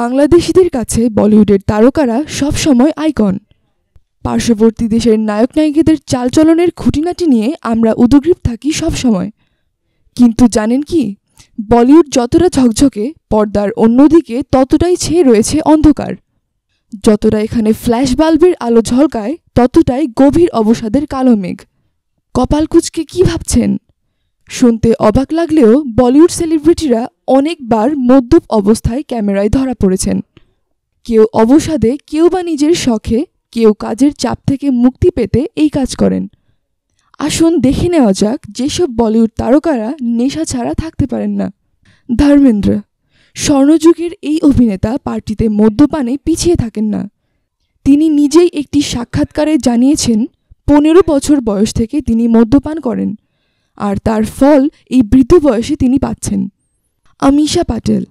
বাংলাদেশিদের কাছে বলিউডের তারকারা সবসময় আইকন পার্শ্ববর্তী দেশের নায়ক নায়িকাদের চালচলনের খুঁটিনাটি নিয়ে আমরা উদগ্রীব থাকি সবসময় কিন্তু জানেন কি বলিউড যতটা ঝকঝকে পর্দার অন্যদিকে ততটাই ছেয়ে রয়েছে অন্ধকার যতটা এখানে ফ্ল্যাশ বাল্বের আলো ঝলকায় ততটাই গভীর অবসাদের কালো মেঘ কপালকুচকে কি ভাবছেন শুনতে অবাক লাগলেও বলিউড সেলিব্রিটিরা অনেকবার মদ্যপ অবস্থায় ক্যামেরায় ধরা পড়েছেন কেউ অবসাদে কেউ বা নিজের শখে কেউ কাজের চাপ থেকে মুক্তি পেতে এই কাজ করেন আসুন দেখে নেওয়া যাক যেসব বলিউড তারকারা নেশা ছাড়া থাকতে পারেন না ধর্মেন্দ্র স্বর্ণযুগের এই অভিনেতা পার্টিতে মদ্যপানে পিছিয়ে থাকেন না তিনি নিজেই একটি সাক্ষাৎকারে জানিয়েছেন পনেরো বছর বয়স থেকে তিনি মদ্যপান করেন আর তার ফল এই বৃদ্ধ বয়সে তিনি পাচ্ছেন আমিশা পাটেল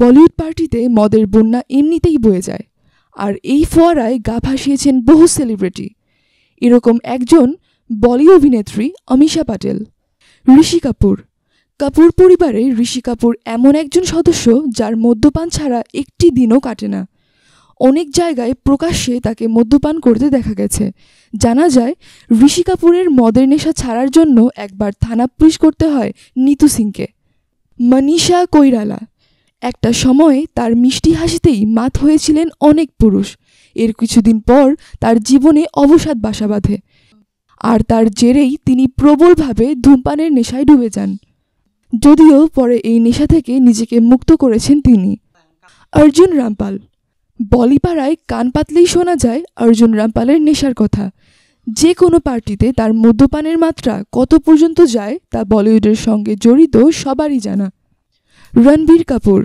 বলিউড পার্টিতে মদের বন্যা এমনিতেই বয়ে যায় আর এই ফোয়ারায় গা ভাসিয়েছেন বহু সেলিব্রিটি এরকম একজন বলি অভিনেত্রী অমিশা পাটেল ঋষি কাপুর কাপুর পরিবারে ঋষি কাপুর এমন একজন সদস্য যার মদ্যপান ছাড়া একটি দিনও কাটে না অনেক জায়গায় প্রকাশ্যে তাকে মদ্যপান করতে দেখা গেছে জানা যায় ঋষি কাপুরের মদের নেশা ছাড়ার জন্য একবার থানা পুলিশ করতে হয় নিতু সিংকে মনীষা কৈরালা একটা সময়ে তার মিষ্টি হাসিতেই মাত হয়েছিলেন অনেক পুরুষ এর কিছুদিন পর তার জীবনে অবসাদ বাসা বাঁধে আর তার জেরেই তিনি প্রবলভাবে ধূমপানের নেশায় ডুবে যান যদিও পরে এই নেশা থেকে নিজেকে মুক্ত করেছেন তিনি অর্জুন রামপাল বলিপাড়ায় কান পাতলেই শোনা যায় অর্জুন রামপালের নেশার কথা যে কোনো পার্টিতে তার মদ্যপানের মাত্রা কত পর্যন্ত যায় তা বলিউডের সঙ্গে জড়িত সবারই জানা রণবীর কাপুর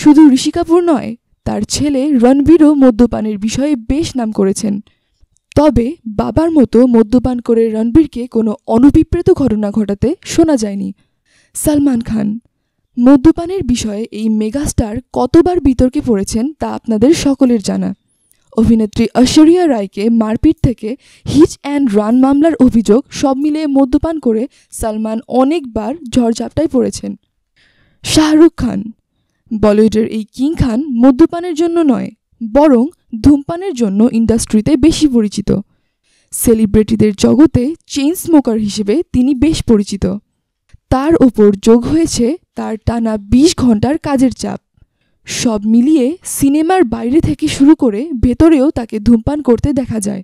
শুধু ঋষি কাপুর নয় তার ছেলে রণবীরও মদ্যপানের বিষয়ে বেশ নাম করেছেন তবে বাবার মতো মদ্যপান করে রণবীরকে কোনো অনভিপ্রেত ঘটনা ঘটাতে শোনা যায়নি সালমান খান মদ্যপানের বিষয়ে এই মেগাস্টার কতবার বিতর্কে পড়েছেন তা আপনাদের সকলের জানা অভিনেত্রী ঐশ্বরিয়া রায়কে মারপিট থেকে হিচ অ্যান্ড রান মামলার অভিযোগ সব মিলিয়ে মদ্যপান করে সালমান অনেকবার ঝড়ঝাপটায় পড়েছেন শাহরুখ খান বলিউডের এই কিং খান মদ্যপানের জন্য নয় বরং ধূমপানের জন্য ইন্ডাস্ট্রিতে বেশি পরিচিত সেলিব্রিটিদের জগতে চেইন স্মোকার হিসেবে তিনি বেশ পরিচিত তার ওপর যোগ হয়েছে তার টানা বিশ ঘন্টার কাজের চাপ সব মিলিয়ে সিনেমার বাইরে থেকে শুরু করে ভেতরেও তাকে ধূমপান করতে দেখা যায়